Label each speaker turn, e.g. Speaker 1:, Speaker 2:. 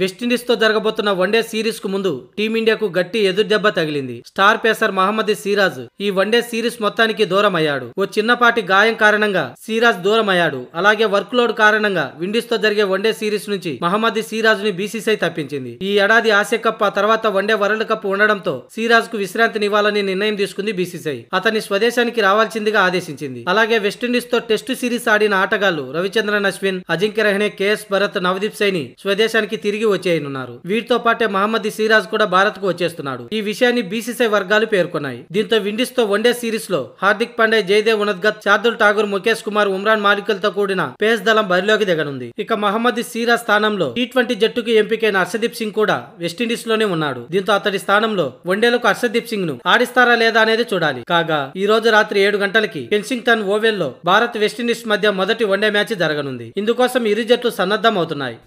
Speaker 1: వెస్టిండీస్తో జరగబోతున్న వన్డే కు ముందు టీమిండియాకు గట్టి ఎదురుదెబ్బ తగిలింది స్టార్ పేసర్ మహమ్మద్ సిరాజ్ ఈ వన్డే సిరీస్ మొత్తానికి అయ్యాడు ఓ చిన్నపాటి గాయం కారణంగా సిరాజ్ దూరం అయ్యాడు అలాగే వర్క్ లోడ్ కారణంగా విండీస్తో జరిగే వన్డే సిరీస్ నుంచి మహమ్మద్ సిరాజ్ ని బీసీసీఐ తప్పించింది ఈ ఏడాది ఆసియా కప్ ఆ తర్వాత వన్డే వరల్డ్ కప్ ఉండడంతో సిరాజ్ కు విశ్రాంతినివ్వాలని నిర్ణయం తీసుకుంది బీసీసీఐ అతని స్వదేశానికి రావాల్సిందిగా ఆదేశించింది అలాగే వెస్టిండీస్ తో టెస్టు సిరీస్ ఆడిన ఆటగాళ్లు రవిచంద్రన్ అశ్విన్ అజింక్య రహణే కేఎస్ భరత్ నవదీప్ సైని స్వదేశానికి తిరిగి వచ్చేయనున్నారు వీటితో పాటే మహమ్మద్ సిరాజ్ కూడా భారత్ కు వచ్చేస్తున్నాడు ఈ విషయాన్ని బీసీసీ వర్గాలు పేర్కొన్నాయి దీంతో విండీస్ తో వన్డే సిరీస్ లో హార్దిక్ పాండే జయదేవ్ ఉనద్గత్ చార్దుల్ ఠాగూర్ ముఖేష్ కుమార్ ఉమ్రాన్ మాలికలతో కూడిన పేస్ దళం బరిలోకి దిగనుంది ఇక మహమ్మద్ సిరాజ్ స్థానంలో టీ ట్వంటీ జట్టుకు ఎంపికైన హర్షదీప్ సింగ్ కూడా వెస్టిండీస్ లోనే ఉన్నాడు దీంతో అతడి స్థానంలో వన్డేలకు హర్షదీప్ సింగ్ ను ఆడిస్తారా లేదా అనేది చూడాలి కాగా ఈ రోజు రాత్రి ఏడు గంటలకి కెన్సింగ్టన్ ఓవెల్ లో భారత్ వెస్టిండీస్ మధ్య మొదటి వన్డే మ్యాచ్ జరగనుంది ఇందుకోసం ఇరు జట్లు సన్నద్ధం అవుతున్నాయి